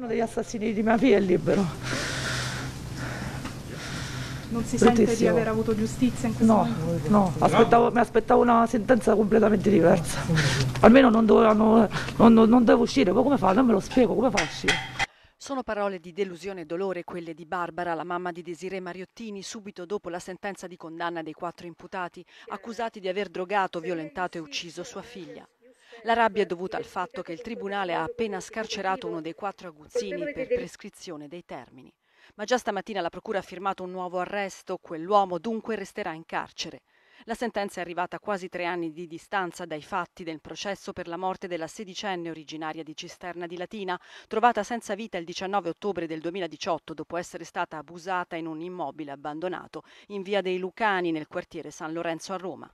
Uno degli assassini di mia figlia è libero. Non si Bruttissimo. sente di aver avuto giustizia in questo no, momento? No, aspettavo, mi aspettavo una sentenza completamente diversa. Almeno non, dovevano, non, non devo uscire, poi come fa? Non me lo spiego, come fa a uscire? Sono parole di delusione e dolore quelle di Barbara, la mamma di Desiree Mariottini, subito dopo la sentenza di condanna dei quattro imputati, accusati di aver drogato, violentato e ucciso sua figlia. La rabbia è dovuta al fatto che il Tribunale ha appena scarcerato uno dei quattro aguzzini per prescrizione dei termini. Ma già stamattina la Procura ha firmato un nuovo arresto, quell'uomo dunque resterà in carcere. La sentenza è arrivata a quasi tre anni di distanza dai fatti del processo per la morte della sedicenne originaria di Cisterna di Latina, trovata senza vita il 19 ottobre del 2018 dopo essere stata abusata in un immobile abbandonato in via dei Lucani nel quartiere San Lorenzo a Roma.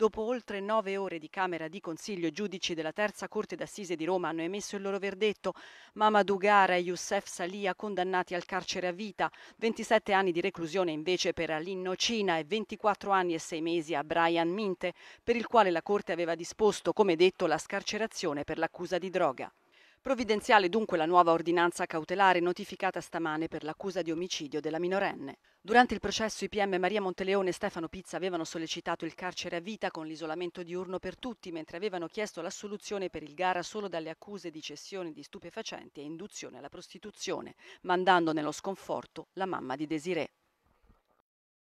Dopo oltre nove ore di Camera di Consiglio, i giudici della Terza Corte d'Assise di Roma hanno emesso il loro verdetto. Mama Dugara e Youssef Salia condannati al carcere a vita, 27 anni di reclusione invece per Alin Nocina e 24 anni e 6 mesi a Brian Minte, per il quale la Corte aveva disposto, come detto, la scarcerazione per l'accusa di droga. Provvidenziale dunque la nuova ordinanza cautelare notificata stamane per l'accusa di omicidio della minorenne. Durante il processo i PM Maria Monteleone e Stefano Pizza avevano sollecitato il carcere a vita con l'isolamento diurno per tutti, mentre avevano chiesto l'assoluzione per il Gara solo dalle accuse di cessione di stupefacenti e induzione alla prostituzione, mandando nello sconforto la mamma di Desiree.